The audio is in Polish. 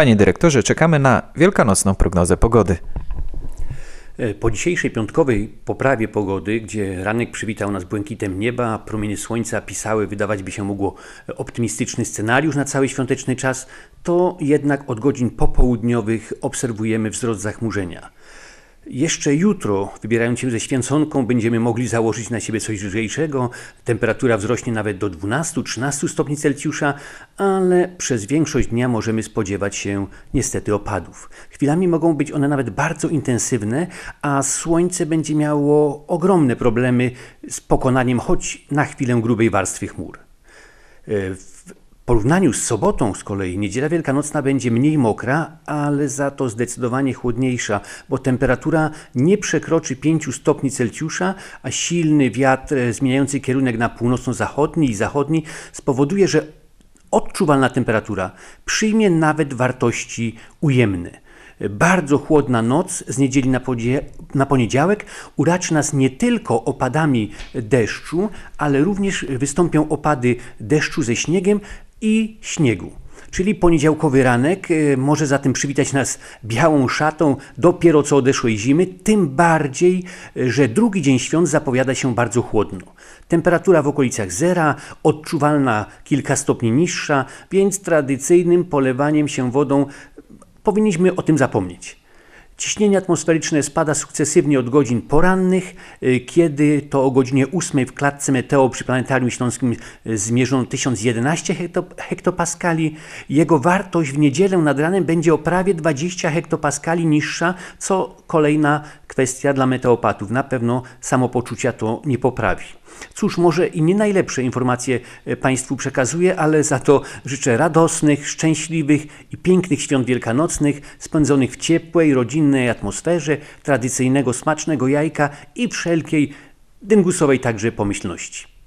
Panie dyrektorze, czekamy na wielkanocną prognozę pogody. E, po dzisiejszej piątkowej poprawie pogody, gdzie ranek przywitał nas błękitem nieba, promienie słońca pisały, wydawać by się mogło, e, optymistyczny scenariusz na cały świąteczny czas, to jednak od godzin popołudniowych obserwujemy wzrost zachmurzenia. Jeszcze jutro, wybierając się ze święconką, będziemy mogli założyć na siebie coś lżejszego. Temperatura wzrośnie nawet do 12-13 stopni Celsjusza, ale przez większość dnia możemy spodziewać się niestety opadów. Chwilami mogą być one nawet bardzo intensywne, a słońce będzie miało ogromne problemy z pokonaniem choć na chwilę grubej warstwy chmur. E, porównaniu z sobotą z kolei niedziela wielkanocna będzie mniej mokra, ale za to zdecydowanie chłodniejsza, bo temperatura nie przekroczy 5 stopni Celsjusza, a silny wiatr e, zmieniający kierunek na północno-zachodni i zachodni spowoduje, że odczuwalna temperatura przyjmie nawet wartości ujemne. Bardzo chłodna noc z niedzieli na, poniedziałek uraczy nas nie tylko opadami deszczu, ale również wystąpią opady deszczu ze śniegiem, i śniegu. Czyli poniedziałkowy ranek y, może zatem przywitać nas białą szatą dopiero co odeszłej zimy, tym bardziej, że drugi dzień świąt zapowiada się bardzo chłodno. Temperatura w okolicach zera, odczuwalna kilka stopni niższa, więc tradycyjnym polewaniem się wodą powinniśmy o tym zapomnieć. Ciśnienie atmosferyczne spada sukcesywnie od godzin porannych, y, kiedy to o godzinie 8 w klatce Meteo przy Planetarium Śląskim y, zmierzono 1011 hektopaskali. Jego wartość w niedzielę nad ranem będzie o prawie 20 hektopaskali niższa, co kolejna kwestia dla meteopatów. Na pewno samopoczucia to nie poprawi. Cóż, może i nie najlepsze informacje e, Państwu przekazuję, ale za to życzę radosnych, szczęśliwych i pięknych świąt wielkanocnych, spędzonych w ciepłej, rodzinnej atmosferze, tradycyjnego smacznego jajka i wszelkiej dyngusowej także pomyślności.